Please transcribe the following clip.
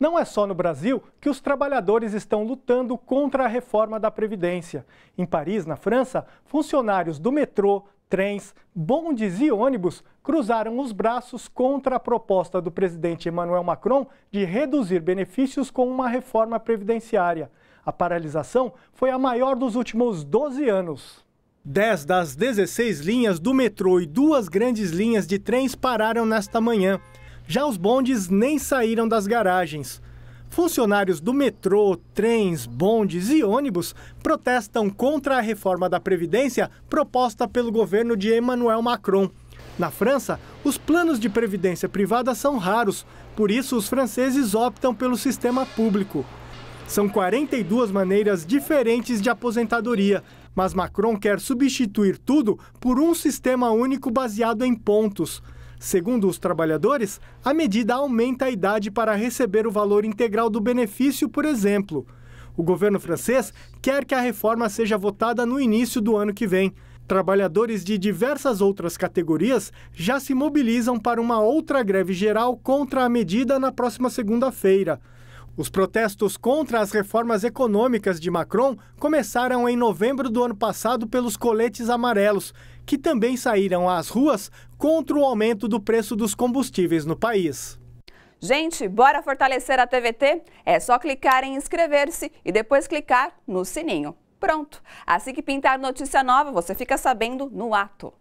Não é só no Brasil que os trabalhadores estão lutando contra a reforma da Previdência. Em Paris, na França, funcionários do metrô, trens, bondes e ônibus cruzaram os braços contra a proposta do presidente Emmanuel Macron de reduzir benefícios com uma reforma previdenciária. A paralisação foi a maior dos últimos 12 anos. 10 das 16 linhas do metrô e duas grandes linhas de trens pararam nesta manhã. Já os bondes nem saíram das garagens. Funcionários do metrô, trens, bondes e ônibus protestam contra a reforma da Previdência proposta pelo governo de Emmanuel Macron. Na França, os planos de previdência privada são raros, por isso os franceses optam pelo sistema público. São 42 maneiras diferentes de aposentadoria, mas Macron quer substituir tudo por um sistema único baseado em pontos. Segundo os trabalhadores, a medida aumenta a idade para receber o valor integral do benefício, por exemplo. O governo francês quer que a reforma seja votada no início do ano que vem. Trabalhadores de diversas outras categorias já se mobilizam para uma outra greve geral contra a medida na próxima segunda-feira. Os protestos contra as reformas econômicas de Macron começaram em novembro do ano passado pelos coletes amarelos, que também saíram às ruas contra o aumento do preço dos combustíveis no país. Gente, bora fortalecer a TVT? É só clicar em inscrever-se e depois clicar no sininho. Pronto! Assim que pintar notícia nova, você fica sabendo no ato.